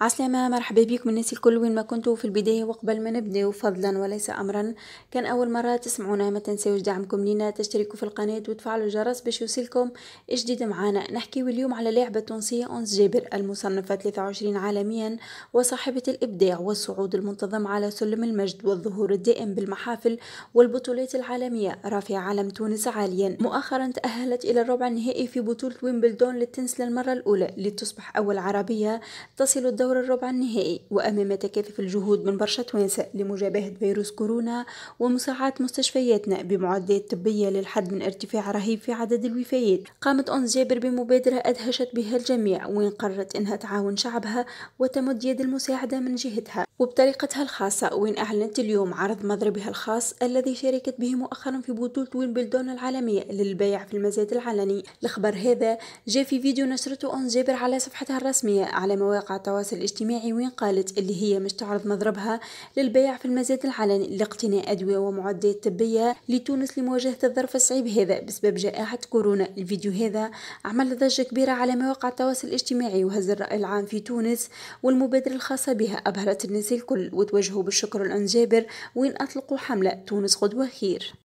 عسلامة مرحبا بكم الناس الكل وين ما كنتوا في البداية وقبل ما نبداو فضلا وليس أمرا كان أول مرة تسمعونا ما تنساوش دعمكم لينا تشتركوا في القناة وتفعلوا الجرس باش يوصلكم جديد معانا نحكيو اليوم على لاعبة تونسية أنس جابر المصنفة 23 عالميا وصاحبة الإبداع والصعود المنتظم على سلم المجد والظهور الدائم بالمحافل والبطولات العالمية رافعة علم تونس عاليا مؤخرا تأهلت إلى الربع النهائي في بطولة ويمبلدون للتنس للمرة الأولى لتصبح أول عربية تصل الدور دور الربع النهائي وأمام تكاثف الجهود من برشا توانسة لمجابهة فيروس كورونا ومساعدة مستشفياتنا بمعدات طبية للحد من ارتفاع رهيب في عدد الوفيات قامت أنس جابر بمبادرة أدهشت بها الجميع وين قررت أنها تعاون شعبها وتمد يد المساعدة من جهتها وبطريقتها الخاصة وين أعلنت اليوم عرض مضربها الخاص الذي شاركت به مؤخرا في بطولة وين بلدون العالمية للبيع في المزاد العلني الخبر هذا جاء في فيديو نشرته أون جابر على صفحتها الرسمية على مواقع التواصل الاجتماعي وين قالت اللي هي مش تعرض مضربها للبيع في المزاد العلني لاقتناء أدوية ومعدات طبية لتونس لمواجهة الظرف الصعيب هذا بسبب جائحة كورونا الفيديو هذا عمل ضجة كبيرة على مواقع التواصل الاجتماعي وهز الرأي العام في تونس والمبادرة الخاصة بها أبهرت الناس الكل وتوجهوا بالشكر الأنجابر وين أطلقوا حملة تونس غدوة خير